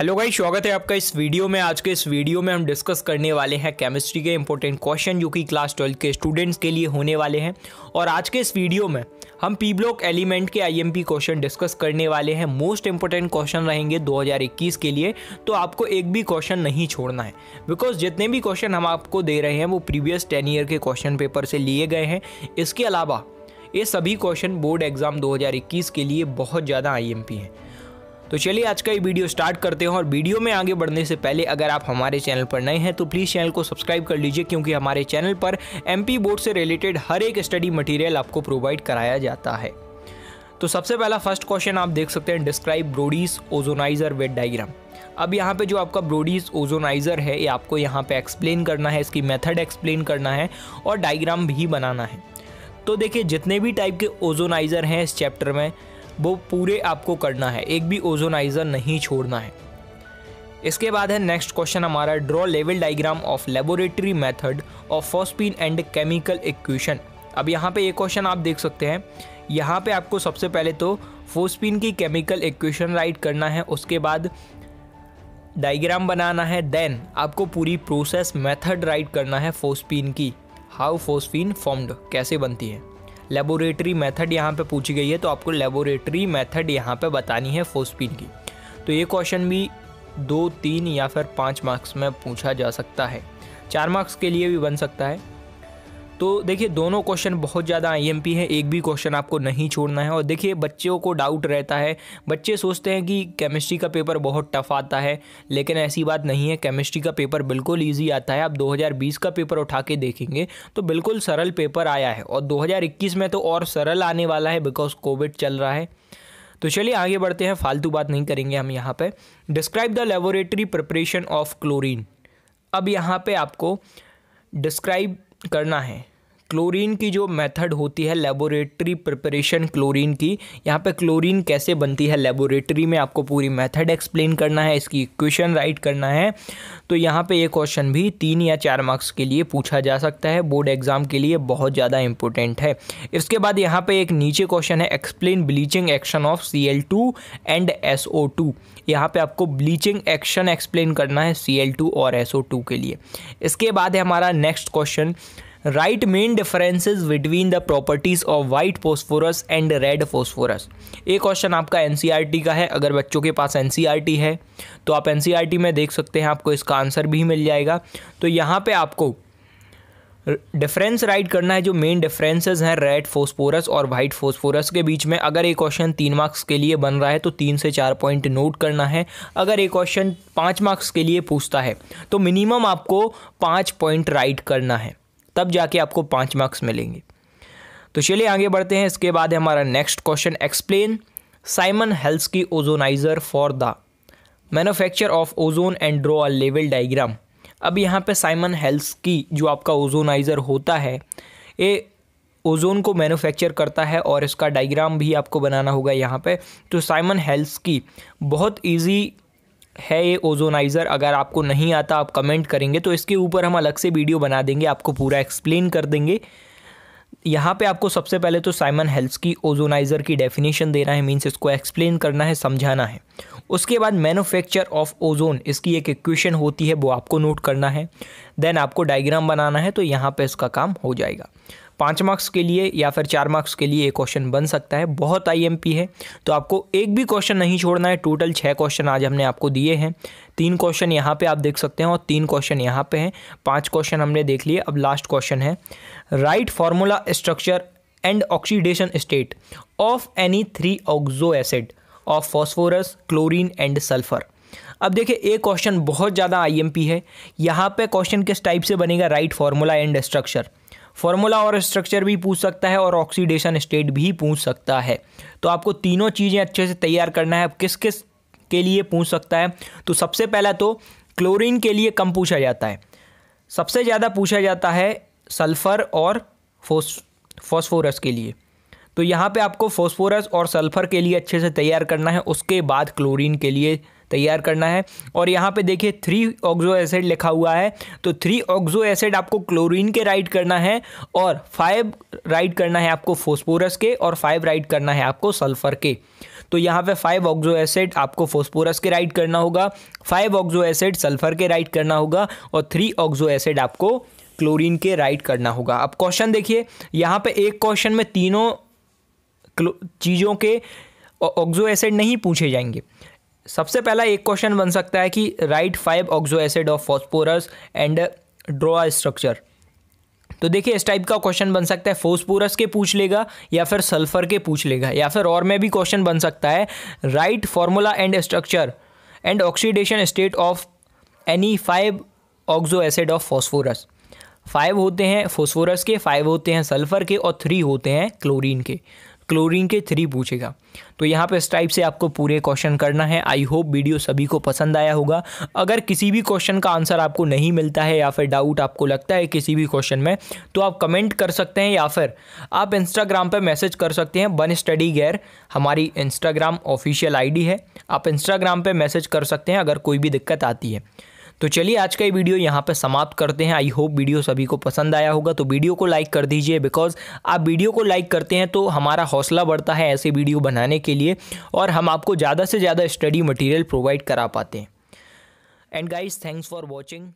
hello guys स्वागत है आपका इस वीडियो में आज के इस वीडियो में हम डिस्कस करने वाले हैं केमिस्ट्री के इंपॉर्टेंट क्वेश्चन जो कि क्लास ट्वेल्थ के स्टूडेंट्स के लिए होने वाले हैं और आज के इस वीडियो में हम पी ब्लॉक एलिमेंट के आईएमपी क्वेश्चन डिस्कस करने वाले हैं मोस्ट इंपॉर्टेंट क्वेश्चन रहेंगे दो के लिए तो आपको एक भी क्वेश्चन नहीं छोड़ना है बिकॉज जितने भी क्वेश्चन हम आपको दे रहे हैं वो प्रीवियस टेन ईयर के क्वेश्चन पेपर से लिए गए हैं इसके अलावा ये सभी क्वेश्चन बोर्ड एग्ज़ाम दो के लिए बहुत ज़्यादा आई हैं तो चलिए आज का ये वीडियो स्टार्ट करते हैं और वीडियो में आगे बढ़ने से पहले अगर आप हमारे चैनल पर नए हैं तो प्लीज़ चैनल को सब्सक्राइब कर लीजिए क्योंकि हमारे चैनल पर एम बोर्ड से रिलेटेड हर एक स्टडी मटीरियल आपको प्रोवाइड कराया जाता है तो सबसे पहला फर्स्ट क्वेश्चन आप देख सकते हैं describe Brodie's ozonizer with diagram अब यहाँ पे जो आपका ब्रोडीज ओजोनाइज़र है ये आपको यहाँ पे एक्सप्लेन करना है इसकी मेथड एक्सप्लेन करना है और डायग्राम भी बनाना है तो देखिए जितने भी टाइप के ओजोनाइज़र हैं इस चैप्टर में वो पूरे आपको करना है एक भी ओजोनाइज़र नहीं छोड़ना है इसके बाद है नेक्स्ट क्वेश्चन हमारा ड्रॉ लेवल diagram of laboratory method of phosphine and chemical equation अब यहाँ पे ये क्वेश्चन आप देख सकते हैं यहाँ पे आपको सबसे पहले तो फोस्पिन की केमिकल इक्वेशन राइट करना है उसके बाद डाइग्राम बनाना है देन आपको पूरी प्रोसेस मेथड राइट करना है फोस्पिन की हाउ फोस्पिन फॉर्म्ड कैसे बनती है लेबोरेटरी मेथड यहाँ पे पूछी गई है तो आपको लेबोरेटरी मेथड यहाँ पे बतानी है फोस्पिन की तो ये क्वेश्चन भी दो तीन या फिर पाँच मार्क्स में पूछा जा सकता है चार मार्क्स के लिए भी बन सकता है तो देखिए दोनों क्वेश्चन बहुत ज़्यादा आई एम पी हैं एक भी क्वेश्चन आपको नहीं छोड़ना है और देखिए बच्चों को डाउट रहता है बच्चे सोचते हैं कि केमिस्ट्री का पेपर बहुत टफ आता है लेकिन ऐसी बात नहीं है केमिस्ट्री का पेपर बिल्कुल ईजी आता है आप बीस का पेपर उठा के देखेंगे तो बिल्कुल सरल पेपर आया है और इक्कीस में तो और सरल आने वाला है बिकॉज कोविड चल रहा है तो चलिए आगे बढ़ते हैं फालतू बात नहीं करेंगे हम यहाँ पर describe the laboratory preparation of chlorine अब यहाँ पर आपको डिस्क्राइब करना है क्लोरीन की जो मेथड होती है लेबोरेटरी प्रिपरेशन क्लोरीन की यहाँ पे क्लोरीन कैसे बनती है लेबोरेटरी में आपको पूरी मेथड एक्सप्लेन करना है इसकी इक्वेशन राइट करना है तो यहाँ पे ये क्वेश्चन भी तीन या चार मार्क्स के लिए पूछा जा सकता है बोर्ड एग्जाम के लिए बहुत ज़्यादा इंपॉर्टेंट है इसके बाद यहाँ पर एक नीचे क्वेश्चन है explain bleaching action of C L two and S O two यहाँ पर आपको ब्लीचिंग एक्शन एक्सप्लेन करना है सी एल टू और एस ओ टू के लिए इसके बाद है हमारा next question write main differences between the properties of white phosphorus and red phosphorus ये क्वेश्चन आपका एन e का है अगर बच्चों के पास एन e है तो आप एन e में देख सकते हैं आपको इसका आंसर भी मिल जाएगा तो यहाँ पे आपको डिफरेंस राइट करना है जो मेन डिफरेंसेस हैं रेड फोस्फोरस और वाइट फोस्फोरस के बीच में अगर एक क्वेश्चन तीन मार्क्स के लिए बन रहा है तो तीन से चार पॉइंट नोट करना है अगर एक क्वेश्चन पाँच मार्क्स के लिए पूछता है तो मिनिमम आपको पाँच पॉइंट राइट करना है तब जाके आपको पाँच मार्क्स मिलेंगे तो चलिए आगे बढ़ते हैं इसके बाद हमारा next question explain Siemens Halske's की ozonizer for the manufacture of ozone and draw a लेवल डाइग्राम अब यहाँ पे साइमन हेल्स की जो आपका ओजोनाइज़र होता है ये ओजोन को मैन्युफैक्चर करता है और इसका डाइग्राम भी आपको बनाना होगा यहाँ पे तो साइमन हेल्स की बहुत इजी है ये ओजोनाइज़र अगर आपको नहीं आता आप कमेंट करेंगे तो इसके ऊपर हम अलग से वीडियो बना देंगे आपको पूरा एक्सप्लेन कर देंगे यहाँ पे आपको सबसे पहले तो साइमन हेल्स की ओजोनाइज़र की डेफिनेशन देना है मीन्स इसको एक्सप्लेन करना है समझाना है उसके बाद मैनुफैक्चर ऑफ ओजोन इसकी एक इक्वेशन होती है वो आपको नोट करना है देन आपको डायग्राम बनाना है तो यहाँ पर इसका काम हो जाएगा पाँच मार्क्स के लिए या फिर चार मार्क्स के लिए ये क्वेश्चन बन सकता है बहुत आईएमपी है तो आपको एक भी क्वेश्चन नहीं छोड़ना है टोटल छः क्वेश्चन आज हमने आपको दिए हैं तीन क्वेश्चन यहाँ पे आप देख सकते हैं और तीन क्वेश्चन यहाँ पे हैं पांच क्वेश्चन हमने देख लिए अब लास्ट क्वेश्चन है write formula structure and oxidation state of any three oxo acid of phosphorus chlorine and sulphur अब देखिए एक क्वेश्चन बहुत ज़्यादा आईएमपी है यहाँ पे क्वेश्चन किस टाइप से बनेगा write formula and structure formula और स्ट्रक्चर भी पूछ सकता है और ऑक्सीडेशन स्टेट भी पूछ सकता है तो आपको तीनों चीज़ें अच्छे से तैयार करना है अब किस किस के लिए पूछ सकता है तो सबसे पहला तो क्लोरीन के लिए कम पूछा जाता है सबसे ज़्यादा पूछा जाता है सल्फ़र और फॉस्फोरस के लिए तो यहाँ पे आपको फॉस्फोरस और सल्फ़र के लिए अच्छे से तैयार करना है उसके बाद क्लोरीन के लिए तैयार करना है और यहाँ पे देखिए थ्री ऑक्जो एसिड लिखा हुआ है तो थ्री ऑक्जो एसिड आपको क्लोरीन के राइट करना है और फाइव राइट करना है आपको फोस्पोरस के और फाइव राइट करना है आपको सल्फर के तो यहाँ पे फाइव ऑक्जो एसिड आपको फोस्पोरस के राइट करना होगा फाइव ऑक्जो एसिड सल्फर के राइट करना होगा और थ्री ऑक्जो एसिड आपको क्लोरीन के राइट करना होगा अब क्वेश्चन देखिए यहाँ पे एक क्वेश्चन में तीनों चीज़ों के ऑक्जो एसिड नहीं पूछे जाएंगे सबसे पहला एक क्वेश्चन बन सकता है कि write five oxo acid of phosphorus and draw structure तो देखिए इस टाइप का क्वेश्चन बन सकता है फोस्पोरस के पूछ लेगा या फिर सल्फर के पूछ लेगा या फिर और में भी क्वेश्चन बन सकता है write formula and structure and oxidation state of any five oxo acid of phosphorus five होते हैं फॉस्फोरस के फाइव होते हैं सल्फर के और थ्री होते हैं क्लोरीन के क्लोरीन के थ्री पूछेगा तो यहाँ पे इस टाइप से आपको पूरे क्वेश्चन करना है आई होप वीडियो सभी को पसंद आया होगा अगर किसी भी क्वेश्चन का आंसर आपको नहीं मिलता है या फिर डाउट आपको लगता है किसी भी क्वेश्चन में तो आप कमेंट कर सकते हैं या फिर आप इंस्टाग्राम पर मैसेज कर सकते हैं वन स्टडी गैर हमारी इंस्टाग्राम ऑफिशियल आई है आप इंस्टाग्राम पर मैसेज कर सकते हैं अगर कोई भी दिक्कत आती है तो चलिए आज का ये वीडियो यहाँ पर समाप्त करते हैं आई होप वीडियो सभी को पसंद आया होगा तो वीडियो को लाइक कर दीजिए बिकॉज आप वीडियो को लाइक करते हैं तो हमारा हौसला बढ़ता है ऐसे वीडियो बनाने के लिए और हम आपको ज़्यादा से ज़्यादा स्टडी मटेरियल प्रोवाइड करा पाते हैं and guys thanks for watching